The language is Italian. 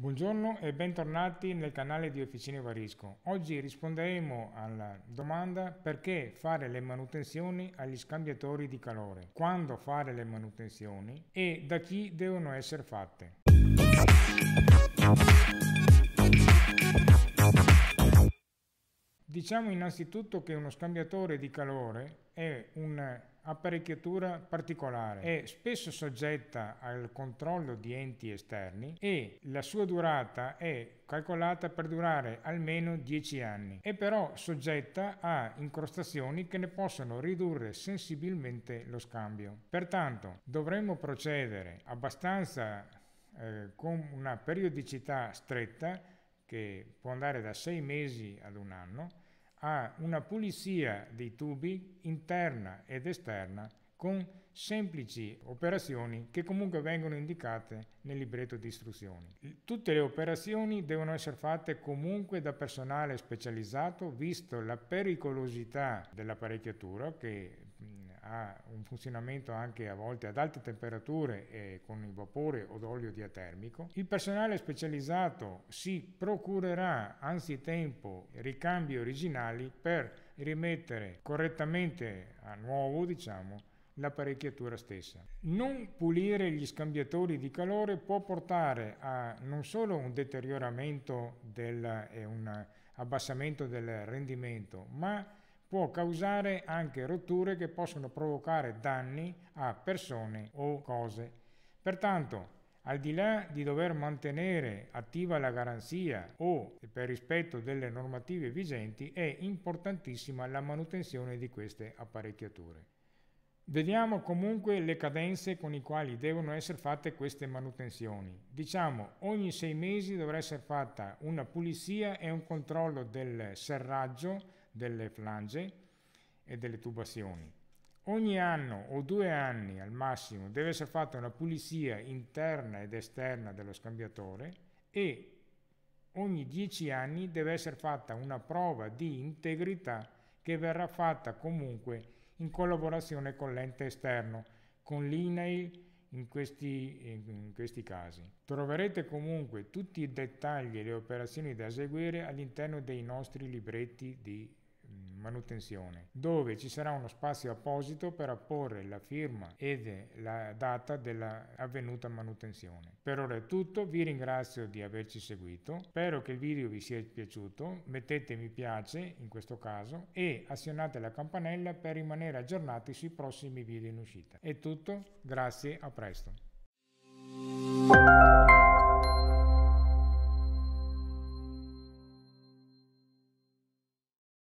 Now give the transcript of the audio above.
Buongiorno e bentornati nel canale di Officine Varisco. Oggi risponderemo alla domanda perché fare le manutenzioni agli scambiatori di calore, quando fare le manutenzioni e da chi devono essere fatte. Diciamo innanzitutto che uno scambiatore di calore è un apparecchiatura particolare, è spesso soggetta al controllo di enti esterni e la sua durata è calcolata per durare almeno 10 anni, è però soggetta a incrostazioni che ne possono ridurre sensibilmente lo scambio. Pertanto dovremmo procedere abbastanza eh, con una periodicità stretta che può andare da 6 mesi ad un anno a una pulizia dei tubi interna ed esterna con semplici operazioni che comunque vengono indicate nel libretto di istruzioni. Tutte le operazioni devono essere fatte comunque da personale specializzato, visto la pericolosità dell'apparecchiatura che ha un funzionamento anche a volte ad alte temperature e con il vapore o olio diatermico. Il personale specializzato si procurerà anzitempo ricambi originali per rimettere correttamente a nuovo, diciamo, l'apparecchiatura stessa. Non pulire gli scambiatori di calore può portare a non solo un deterioramento del, e un abbassamento del rendimento, ma può causare anche rotture che possono provocare danni a persone o cose. Pertanto, al di là di dover mantenere attiva la garanzia o per rispetto delle normative vigenti, è importantissima la manutenzione di queste apparecchiature. Vediamo comunque le cadenze con le quali devono essere fatte queste manutenzioni. Diciamo ogni sei mesi dovrà essere fatta una pulizia e un controllo del serraggio delle flange e delle tubazioni. Ogni anno o due anni al massimo deve essere fatta una pulizia interna ed esterna dello scambiatore e ogni dieci anni deve essere fatta una prova di integrità che verrà fatta comunque in collaborazione con l'ente esterno, con l'INAIL, in questi, in questi, casi. Troverete comunque tutti i dettagli e le operazioni da eseguire all'interno dei nostri libretti di manutenzione, dove ci sarà uno spazio apposito per apporre la firma ed la data dell'avvenuta manutenzione. Per ora è tutto, vi ringrazio di averci seguito, spero che il video vi sia piaciuto, mettete mi piace in questo caso e azionate la campanella per rimanere aggiornati sui prossimi video in uscita. È tutto, grazie, a presto.